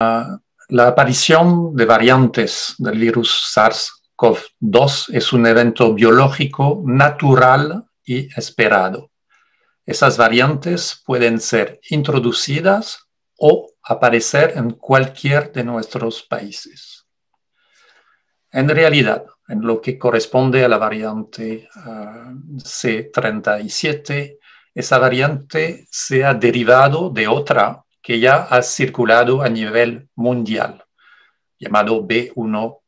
la aparición de variantes del virus SARS-CoV-2 es un evento biológico natural y esperado. Esas variantes pueden ser introducidas o aparecer en cualquier de nuestros países. En realidad, en lo que corresponde a la variante ah, C37, esa variante se ha derivado de otra que ya ha circulado a nivel mundial, llamado B111.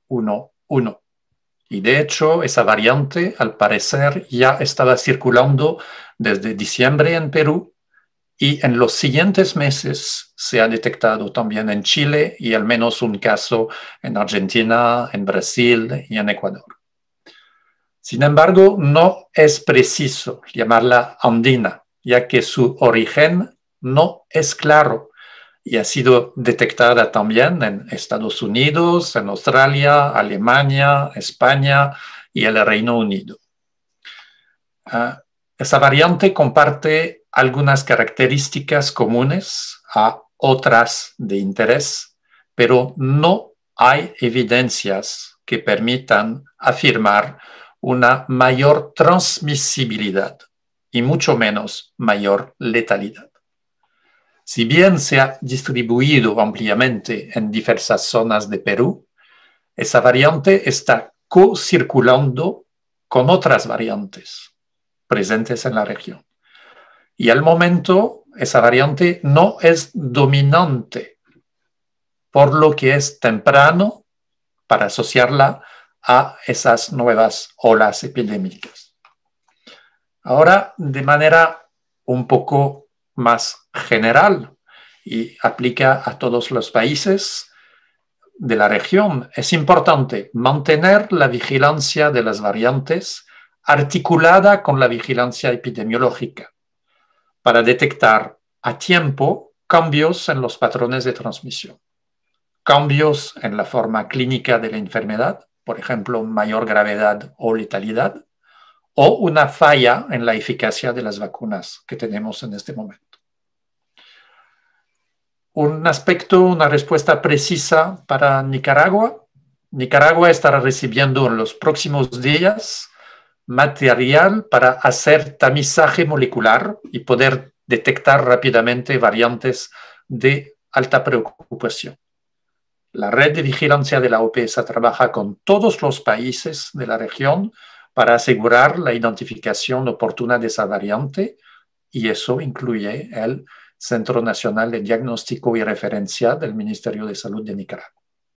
Y de hecho, esa variante, al parecer, ya estaba circulando desde diciembre en Perú y en los siguientes meses se ha detectado también en Chile y al menos un caso en Argentina, en Brasil y en Ecuador. Sin embargo, no es preciso llamarla andina, ya que su origen no es claro y ha sido detectada también en Estados Unidos, en Australia, Alemania, España y el Reino Unido. Ah, esa esta variante comparte algunas características comunes a otras de interés, pero no hay evidencias que permitan afirmar una mayor transmisibilidad y mucho menos mayor letalidad. Si bien se ha distribuido ampliamente en diversas zonas de Perú, esa variante está co-circulando con otras variantes presentes en la región. Y al momento, esa variante no es dominante, por lo que es temprano para asociarla a esas nuevas olas epidémicas. Ahora, de manera un poco más general y aplica a todos los países de la región, es importante mantener la vigilancia de las variantes articulada con la vigilancia epidemiológica para detectar a tiempo cambios en los patrones de transmisión, cambios en la forma clínica de la enfermedad, por ejemplo, mayor gravedad o letalidad, o una falla en la eficacia de las vacunas que tenemos en este momento. Un aspecto, una respuesta precisa para Nicaragua. Nicaragua estará recibiendo en los próximos días material para hacer tamizaje molecular y poder detectar rápidamente variantes de alta preocupación. La red de vigilancia de la OPESA trabaja con todos los países de la región para asegurar la identificación oportuna de esa variante y eso incluye el Centro Nacional de Diagnóstico y Referencia del Ministerio de Salud de Nicaragua.